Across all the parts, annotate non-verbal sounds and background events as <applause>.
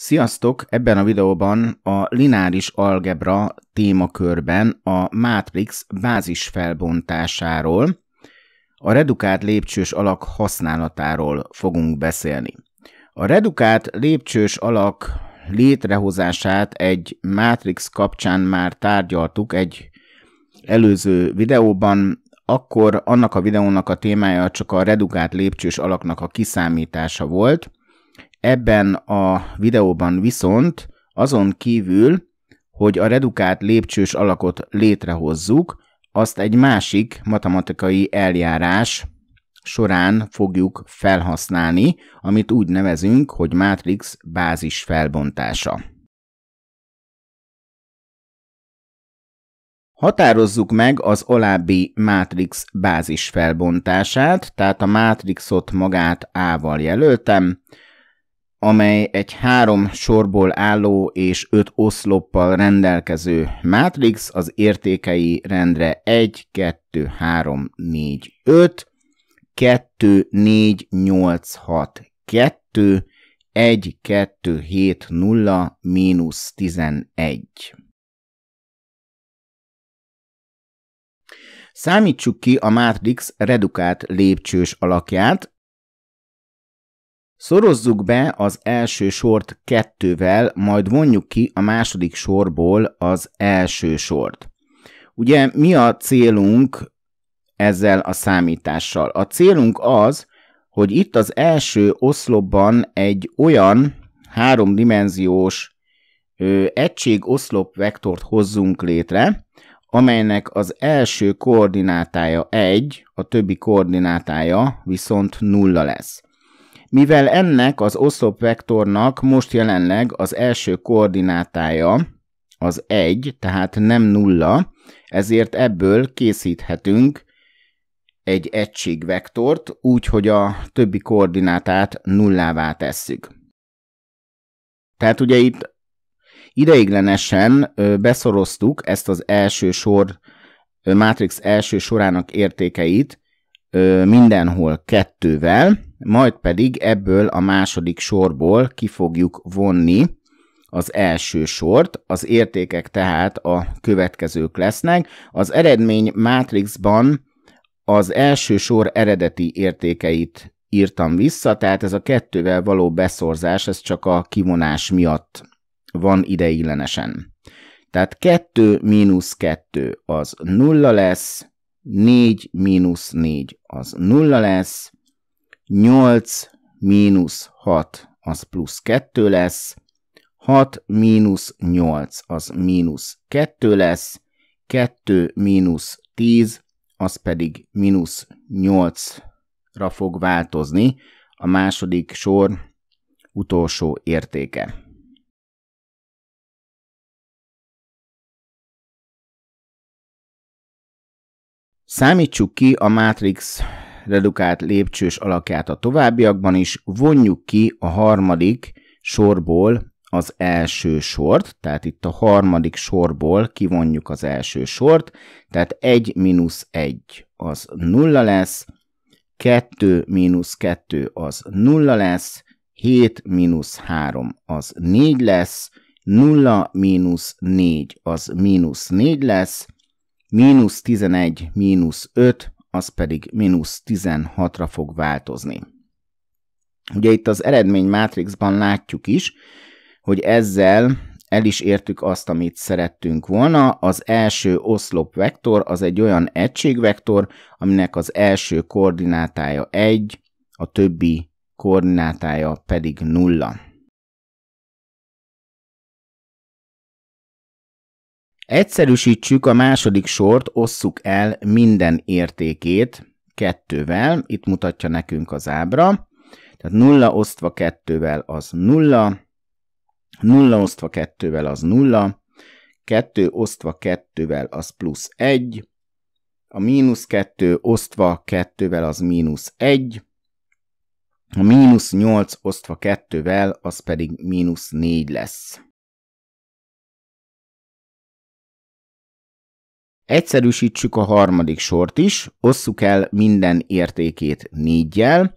Sziasztok! Ebben a videóban a lineáris algebra témakörben a mátrix bázis felbontásáról, a redukált lépcsős alak használatáról fogunk beszélni. A redukált lépcsős alak létrehozását egy mátrix kapcsán már tárgyaltuk egy előző videóban, akkor annak a videónak a témája csak a redukált lépcsős alaknak a kiszámítása volt – Ebben a videóban viszont azon kívül, hogy a redukált lépcsős alakot létrehozzuk, azt egy másik matematikai eljárás során fogjuk felhasználni, amit úgy nevezünk, hogy mátrix bázis felbontása. Határozzuk meg az alábbi mátrix bázis felbontását, tehát a mátrixot magát A-val jelöltem, amely egy három sorból álló és öt oszloppal rendelkező mátrix, az értékei rendre 1, 2, 3, 4, 5, 2, 4, 8, 6, 2, 1, 2, 7, 0, mínusz 11. Számítsuk ki a mátrix redukált lépcsős alakját, Szorozzuk be az első sort kettővel, majd vonjuk ki a második sorból az első sort. Ugye mi a célunk ezzel a számítással? A célunk az, hogy itt az első oszlopban egy olyan háromdimenziós ö, vektort hozzunk létre, amelynek az első koordinátája 1, a többi koordinátája viszont 0 lesz. Mivel ennek az oszlopvektornak most jelenleg az első koordinátája az 1, tehát nem nulla, ezért ebből készíthetünk egy egységvektort, úgy, hogy a többi koordinátát nullává tesszük. Tehát ugye itt ideiglenesen beszoroztuk ezt az első sor, Matrix első sorának értékeit mindenhol kettővel, majd pedig ebből a második sorból ki fogjuk vonni az első sort, az értékek tehát a következők lesznek. Az eredmény mátrixban az első sor eredeti értékeit írtam vissza, tehát ez a kettővel való beszorzás, ez csak a kivonás miatt van ideiglenesen. Tehát 2 mínusz 2 az 0 lesz, 4 mínusz 4 az 0 lesz, 8 mínusz 6 az plusz 2 lesz, 6 mínusz 8 az mínusz 2 lesz, 2 mínusz 10 az pedig mínusz 8-ra fog változni a második sor utolsó értéke. Számítsuk ki a mátrix redukált lépcsős alakját a továbbiakban is, vonjuk ki a harmadik sorból az első sort, tehát itt a harmadik sorból kivonjuk az első sort, tehát 1 mínusz 1 az 0 lesz, 2 mínusz 2 az 0 lesz, 7 mínusz 3 az 4 lesz, 0 mínusz 4 az mínusz 4 lesz, mínusz 11 mínusz 5 az pedig mínusz 16-ra fog változni. Ugye itt az eredmény mátrixban látjuk is, hogy ezzel el is értük azt, amit szerettünk volna. Az első oszlopvektor az egy olyan egységvektor, aminek az első koordinátája 1, a többi koordinátája pedig 0. Egyszerűsítsük a második sort, osszuk el minden értékét kettővel, itt mutatja nekünk az ábra, tehát 0 osztva kettővel az 0, 0 osztva kettővel az 0, 2 osztva kettővel az plusz 1, a mínusz 2 osztva kettővel az mínusz 1, a mínusz 8 osztva kettővel az pedig mínusz 4 lesz. Egyszerűsítsük a harmadik sort is, osszuk el minden értékét négyel,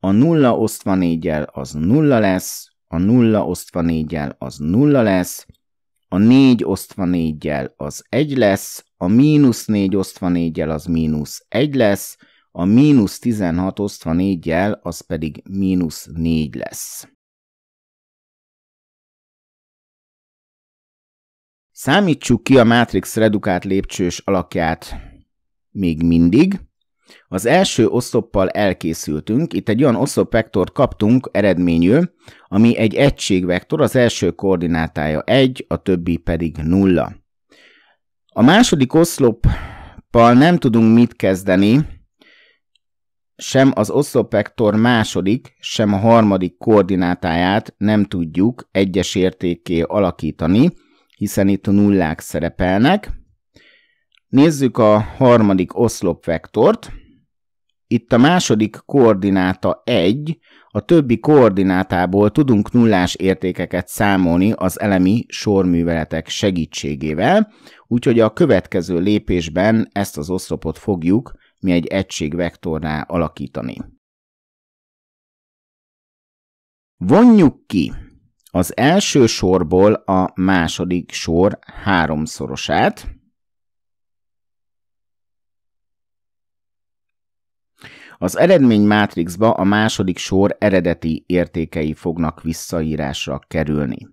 a 0 osztva 4 az 0 lesz, a 0 osztva 4 az 0 lesz, a 4 osztva 4 az 1 lesz, a mínusz 4 osztva 4 az mínusz 1 lesz, a mínusz 16 osztva 4 az pedig mínusz 4 lesz. Számítsuk ki a Matrix redukált lépcsős alakját még mindig. Az első oszloppal elkészültünk, itt egy olyan oszlopvektort kaptunk eredményül, ami egy egységvektor, az első koordinátája 1, a többi pedig 0. A második oszloppal nem tudunk mit kezdeni, sem az oszlopvektor második, sem a harmadik koordinátáját nem tudjuk egyes értékké alakítani, hiszen itt a nullák szerepelnek. Nézzük a harmadik oszlopvektort. Itt a második koordináta 1, a többi koordinátából tudunk nullás értékeket számolni az elemi sorműveletek segítségével, úgyhogy a következő lépésben ezt az oszlopot fogjuk mi egy egységvektornál alakítani. Vonjuk ki az első sorból a második sor háromszorosát, Az eredmény mátrixba a második sor eredeti értékei fognak visszaírásra kerülni.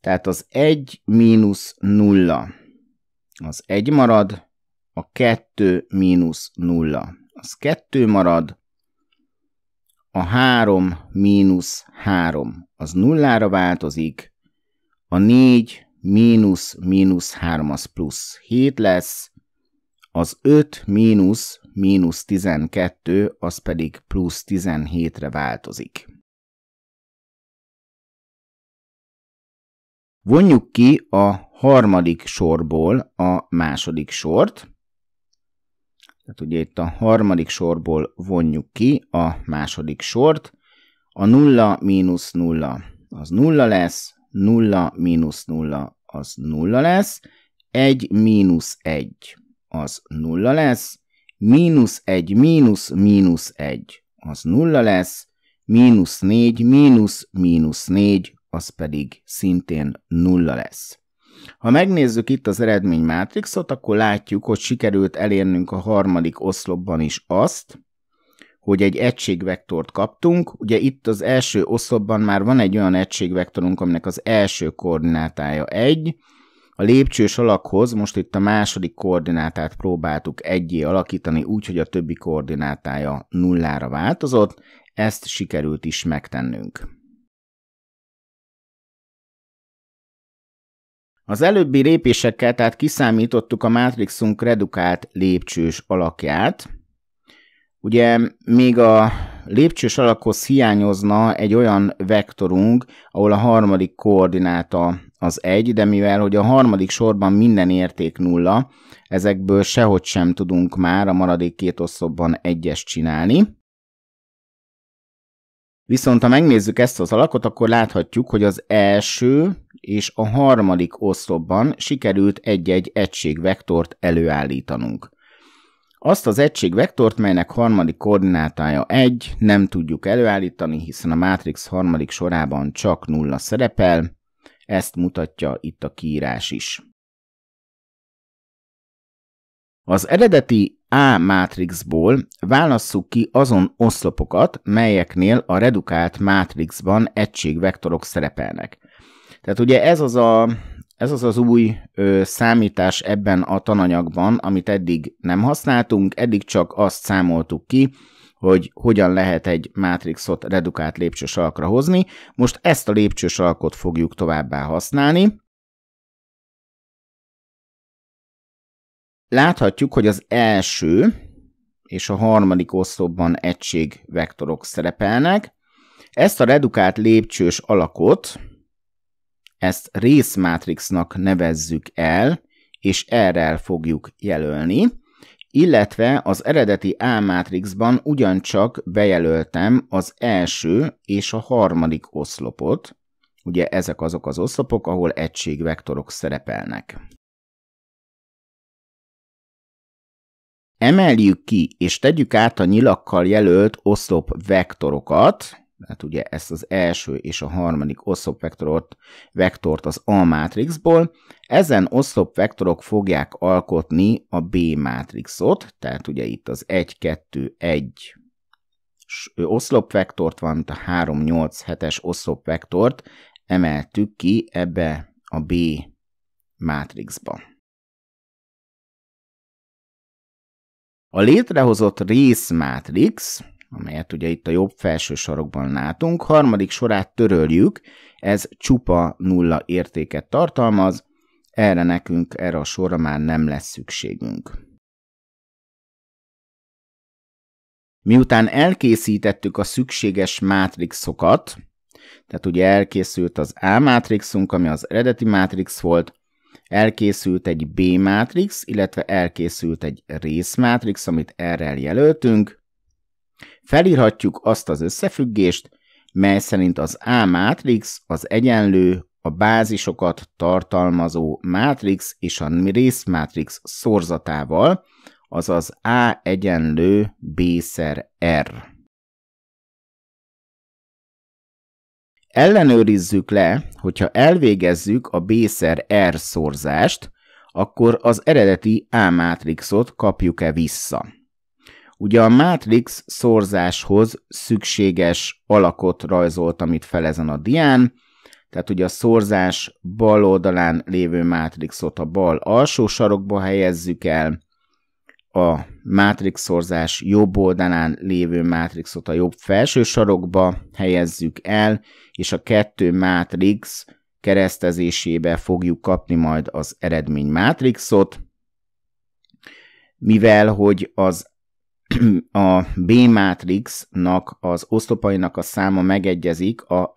Tehát az 1 mínusz 0 az 1 marad, a 2 mínusz 0 az 2 marad, a 3 mínusz 3 az nullára változik, a 4 mínusz mínusz 3 az plusz 7 lesz, az 5 mínusz mínusz 12 az pedig plusz 17-re változik. Vonjuk ki a harmadik sorból a második sort, tehát ugye itt a harmadik sorból vonjuk ki a második sort. A 0 mínusz 0 az 0 lesz, 0 mínusz 0 az 0 lesz, 1 mínusz 1 az 0 lesz, mínusz 1 mínusz mínusz 1 az 0 lesz, mínusz 4 mínusz mínusz 4 az pedig szintén 0 lesz. Ha megnézzük itt az eredménymátrixot, akkor látjuk, hogy sikerült elérnünk a harmadik oszlopban is azt, hogy egy egységvektort kaptunk. Ugye itt az első oszlopban már van egy olyan egységvektorunk, aminek az első koordinátája 1. A lépcsős alakhoz most itt a második koordinátát próbáltuk egyé alakítani, úgy, hogy a többi koordinátája nullára változott. Ezt sikerült is megtennünk. Az előbbi lépésekkel tehát kiszámítottuk a mátrixunk redukált lépcsős alakját. Ugye még a lépcsős alakhoz hiányozna egy olyan vektorunk, ahol a harmadik koordináta az egy, de mivel hogy a harmadik sorban minden érték nulla, ezekből sehogy sem tudunk már a maradék két oszlopban egyes csinálni. Viszont ha megnézzük ezt az alakot, akkor láthatjuk, hogy az első és a harmadik oszlopban sikerült egy-egy egységvektort előállítanunk. Azt az egységvektort, melynek harmadik koordinátája 1, nem tudjuk előállítani, hiszen a mátrix harmadik sorában csak nulla szerepel, ezt mutatja itt a kiírás is. Az eredeti a mátrixból válasszuk ki azon oszlopokat, melyeknél a redukált mátrixban egységvektorok szerepelnek. Tehát ugye ez az a, ez az, az új ö, számítás ebben a tananyagban, amit eddig nem használtunk, eddig csak azt számoltuk ki, hogy hogyan lehet egy mátrixot redukált lépcsős alakra hozni. Most ezt a lépcsős alakot fogjuk továbbá használni, Láthatjuk, hogy az első és a harmadik oszlopban egységvektorok vektorok szerepelnek. Ezt a redukált lépcsős alakot, ezt részmátrixnak nevezzük el, és errel fogjuk jelölni, illetve az eredeti A-mátrixban ugyancsak bejelöltem az első és a harmadik oszlopot, ugye ezek azok az oszlopok, ahol egységvektorok szerepelnek. Emeljük ki és tegyük át a nyilakkal jelölt oszlop vektorokat, tehát ugye ezt az első és a harmadik oszlop vektort az A mátrixból, ezen oszlopvektorok fogják alkotni a B mátrixot, tehát ugye itt az 1, 2, 1 oszlopvektort, valamint a 3, 8, 7-es oszlopvektort emeltük ki ebbe a B mátrixba. A létrehozott részmátrix, amelyet ugye itt a jobb felső sarokban látunk, harmadik sorát töröljük, ez csupa nulla értéket tartalmaz, erre nekünk, erre a sorra már nem lesz szükségünk. Miután elkészítettük a szükséges mátrixokat, tehát ugye elkészült az A mátrixunk, ami az eredeti mátrix volt, Elkészült egy B-mátrix, illetve elkészült egy részmátrix, amit erre jelöltünk. Felírhatjuk azt az összefüggést, mely szerint az A mátrix az egyenlő a bázisokat tartalmazó mátrix és a részmátrix szorzatával, azaz A egyenlő B szer R. Ellenőrizzük le, hogyha elvégezzük a B-szer R szorzást, akkor az eredeti A mátrixot kapjuk-e vissza. Ugye a mátrix szorzáshoz szükséges alakot rajzoltam itt fel ezen a dián, tehát ugye a szorzás bal oldalán lévő mátrixot a bal alsó sarokba helyezzük el, a mátrixorzás jobb oldalán lévő mátrixot a jobb felső sarokba helyezzük el, és a kettő mátrix keresztezésébe fogjuk kapni majd az eredmény mátrixot, mivel hogy az <clears throat> a B-mátrixnak az oszlopainak a száma megegyezik a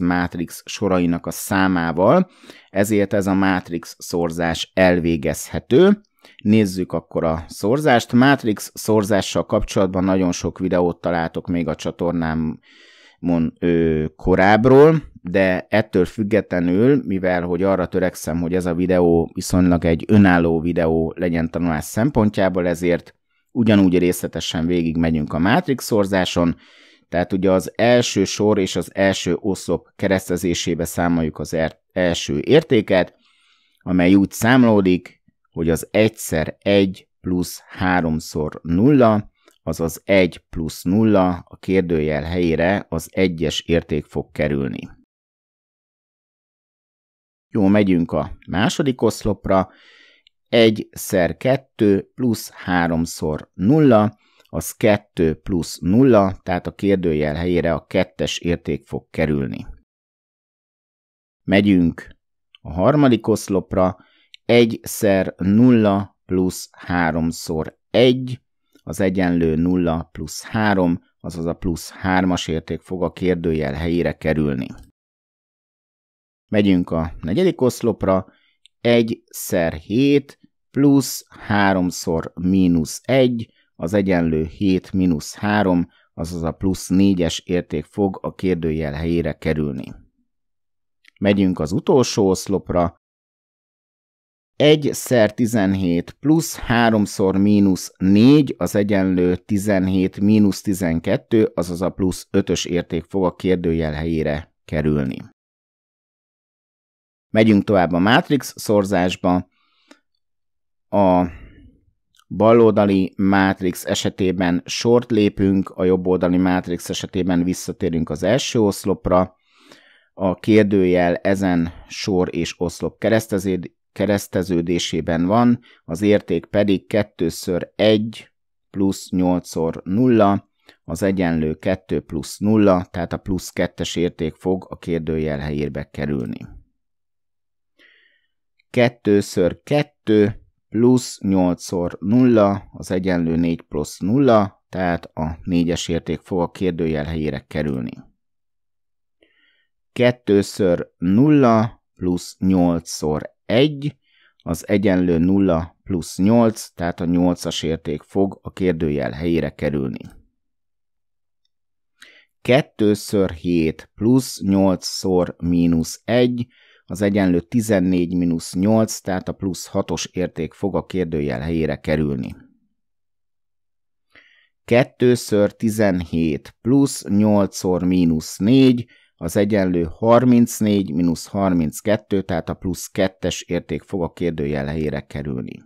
mátrix sorainak a számával, ezért ez a mátrix szorzás elvégezhető. Nézzük akkor a szorzást. Matrix szorzással kapcsolatban nagyon sok videót találtok még a csatornámon ö, korábbról, de ettől függetlenül, mivel hogy arra törekszem, hogy ez a videó viszonylag egy önálló videó legyen tanulás szempontjából, ezért ugyanúgy részletesen végig megyünk a Matrix szorzáson, tehát ugye az első sor és az első oszlop keresztezésébe számoljuk az er első értéket, amely úgy számlódik, hogy az 1 egy plusz 3-szor 0, azaz 1 plusz 0 a kérdőjel helyére az egyes érték fog kerülni. Jó, megyünk a második oszlopra. 1 szer 2 plusz 3 szor 0, az 2 plusz 0, tehát a kérdőjel helyére a kettes érték fog kerülni. Megyünk a harmadik oszlopra, 1 szer 0 plusz 3-szor 1, az egyenlő 0 plusz 3, azaz a plusz 3-as érték fog a kérdőjel helyére kerülni. Megyünk a negyedik oszlopra, 1 szer 7 plusz 3-szor mínusz 1, az egyenlő 7 mínusz 3, azaz a plusz 4-es érték fog a kérdőjel helyére kerülni. Megyünk az utolsó oszlopra, 1-szer 17 plusz, 3-szor mínusz 4 az egyenlő 17 mínusz 12, azaz a plusz 5-ös érték fog a kérdőjel helyére kerülni. Megyünk tovább a mátrix szorzásba. A baloldali mátrix esetében sort lépünk, a jobboldali mátrix esetében visszatérünk az első oszlopra. A kérdőjel ezen sor és oszlop keresztezéd kereszteződésében van, az érték pedig 2x1 plusz 8x0, az egyenlő 2 plusz 0, tehát a plusz 2-es érték fog a kérdőjel helyébe kerülni. 2x2 plusz 8x 0, az egyenlő 4 plusz 0, tehát a 4-es érték fog a kérdőjel helyére kerülni. 2x0 plusz 8x 1, az egyenlő 0 plusz 8, tehát a 8-as érték fog a kérdőjel helyére kerülni. 2-ször 7 plusz 8-szor mínusz 1, az egyenlő 14 mínusz 8, tehát a plusz 6-os érték fog a kérdőjel helyére kerülni. 2-ször 17 plusz 8-szor mínusz 4, az egyenlő 34 mínusz 32, tehát a plusz 2-es érték fog a kérdőjelejére helyére kerülni.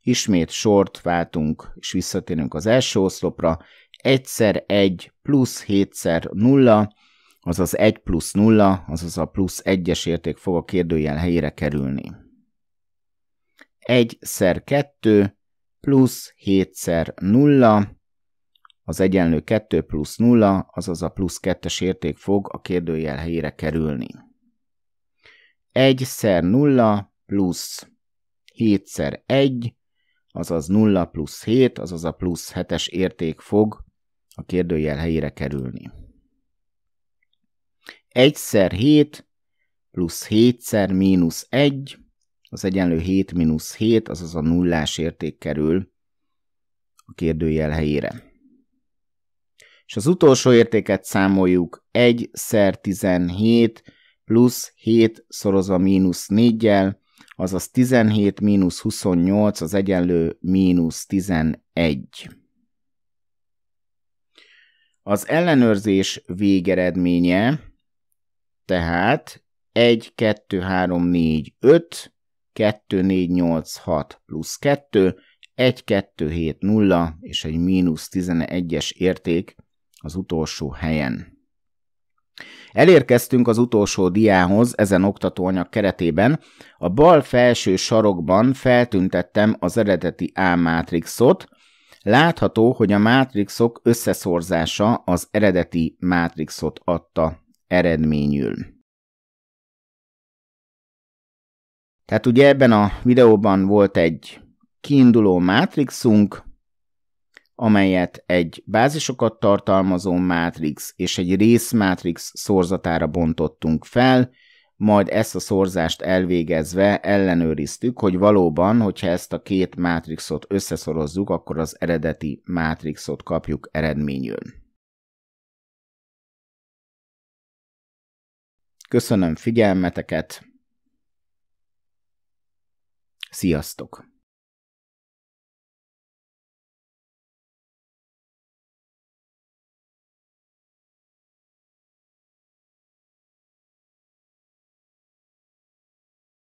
Ismét sort váltunk, és visszatérünk az első oszlopra. 1 1 plusz 7 0, azaz 1 plusz 0, azaz a plusz 1-es érték fog a kérdőjel helyére kerülni. 1 2 plusz 7 0, az egyenlő 2 plusz 0, azaz a plusz 2-es érték fog a kérdőjel helyére kerülni. 1 szer 0 plusz 7 szer 1, azaz 0 plusz 7, azaz a plusz 7-es érték fog a kérdőjel helyére kerülni. 1 szer 7 plusz 7 szer mínusz 1, az egyenlő 7 mínusz 7, azaz a nullás érték kerül a kérdőjel helyére és az utolsó értéket számoljuk 1 szer 17 plusz 7 szorozva mínusz 4-jel, azaz 17 mínusz 28 az egyenlő mínusz 11. Az ellenőrzés végeredménye tehát 1, 2, 3, 4, 5, 2, 4, 8, 6 plusz 2, 1, 2, 7, 0 és egy mínusz 11-es érték, az utolsó helyen. Elérkeztünk az utolsó diához ezen oktatóanyag keretében. A bal felső sarokban feltüntettem az eredeti A-mátrixot. Látható, hogy a mátrixok összeszorzása az eredeti mátrixot adta eredményül. Tehát ugye ebben a videóban volt egy kiinduló mátrixunk, amelyet egy bázisokat tartalmazó mátrix és egy részmátrix szorzatára bontottunk fel, majd ezt a szorzást elvégezve ellenőriztük, hogy valóban, hogyha ezt a két mátrixot összeszorozzuk, akkor az eredeti mátrixot kapjuk eredményül. Köszönöm figyelmeteket! Sziasztok!